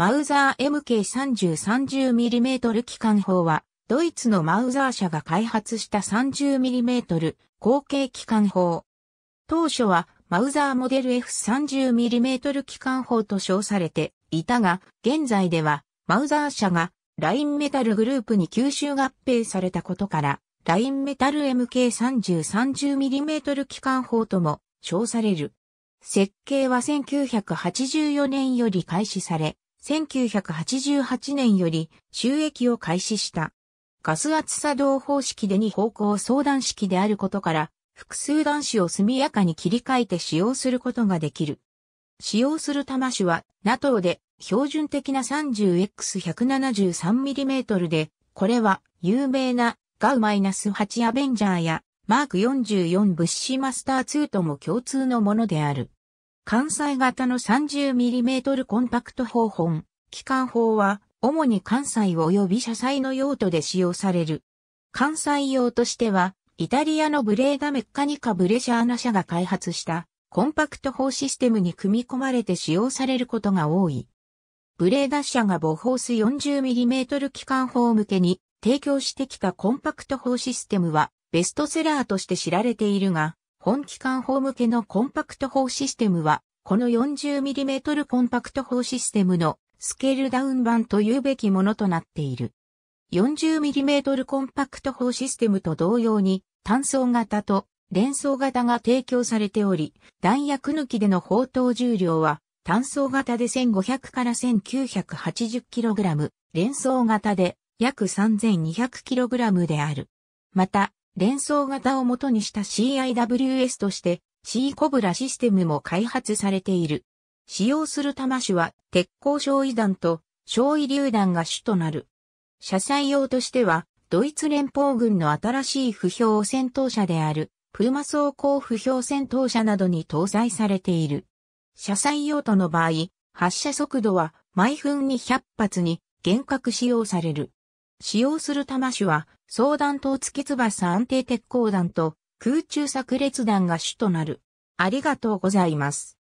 マウザー MK3030mm 機関砲は、ドイツのマウザー社が開発した 30mm 後継機関砲。当初は、マウザーモデル F30mm 機関砲と称されていたが、現在では、マウザー社が、ラインメタルグループに吸収合併されたことから、ラインメタル MK3030mm 機関砲とも称される。設計は1984年より開始され、1988年より収益を開始した。ガス圧作動方式で2方向相談式であることから、複数端子を速やかに切り替えて使用することができる。使用する魂種は、NATO で標準的な 30X173mm で、これは有名なガウ -8 アベンジャーやマーク44物資マスター2とも共通のものである。関西型の 30mm コンパクト砲本、機関砲は、主に関西及び車載の用途で使用される。関西用としては、イタリアのブレーダメッカニカ・ブレシャーナ社が開発したコンパクト砲システムに組み込まれて使用されることが多い。ブレーダ社がボホース 40mm 機関砲向けに提供してきたコンパクト砲システムはベストセラーとして知られているが、本機関砲向けのコンパクト砲システムは、この 40mm コンパクト砲システムのスケールダウン版というべきものとなっている。40mm コンパクト砲システムと同様に、単装型と連装型が提供されており、弾薬抜きでの砲塔重量は、単装型で1500から 1980kg、連装型で約 3200kg である。また、連想型を元にした CIWS として C コブラシステムも開発されている。使用する弾種は鉄鋼焼夷弾と焼夷榴弾が主となる。車載用としては、ドイツ連邦軍の新しい不評戦闘車である、プルマ装甲不評戦闘車などに搭載されている。車載用途の場合、発射速度は毎分に100発に厳格使用される。使用する弾種は双弾頭付翼安定鉄鋼弾と空中炸裂弾が主となる。ありがとうございます。